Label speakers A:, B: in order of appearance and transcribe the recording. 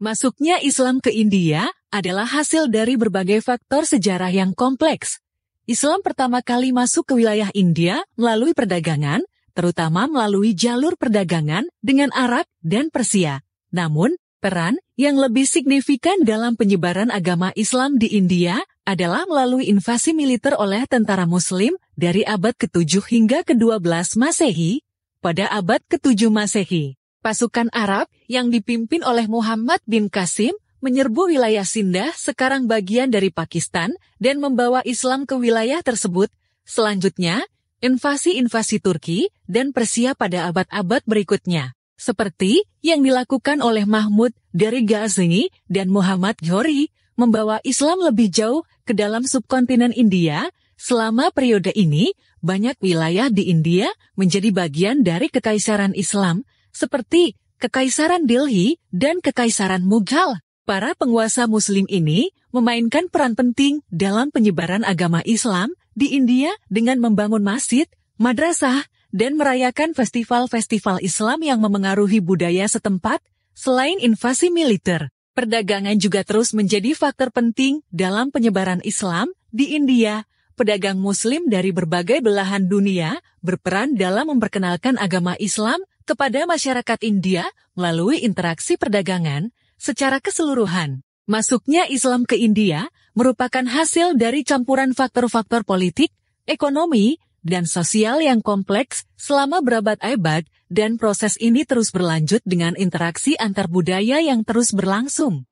A: Masuknya Islam ke India adalah hasil dari berbagai faktor sejarah yang kompleks. Islam pertama kali masuk ke wilayah India melalui perdagangan, terutama melalui jalur perdagangan dengan Arab dan Persia. Namun, peran yang lebih signifikan dalam penyebaran agama Islam di India adalah melalui invasi militer oleh tentara muslim dari abad ke-7 hingga ke-12 Masehi pada abad ke-7 Masehi. Pasukan Arab yang dipimpin oleh Muhammad bin Qasim menyerbu wilayah Sindah sekarang bagian dari Pakistan dan membawa Islam ke wilayah tersebut. Selanjutnya, invasi-invasi Turki dan Persia pada abad-abad berikutnya. Seperti yang dilakukan oleh Mahmud dari Ghazni dan Muhammad Ghori membawa Islam lebih jauh ke dalam subkontinen India. Selama periode ini, banyak wilayah di India menjadi bagian dari Kekaisaran Islam, seperti Kekaisaran Delhi dan Kekaisaran Mughal. Para penguasa Muslim ini memainkan peran penting dalam penyebaran agama Islam di India dengan membangun masjid, madrasah, dan merayakan festival-festival Islam yang memengaruhi budaya setempat. Selain invasi militer, perdagangan juga terus menjadi faktor penting dalam penyebaran Islam di India. Pedagang Muslim dari berbagai belahan dunia berperan dalam memperkenalkan agama Islam kepada masyarakat India melalui interaksi perdagangan secara keseluruhan. Masuknya Islam ke India merupakan hasil dari campuran faktor-faktor politik, ekonomi, dan sosial yang kompleks selama berabad-abad dan proses ini terus berlanjut dengan interaksi antar budaya yang terus berlangsung.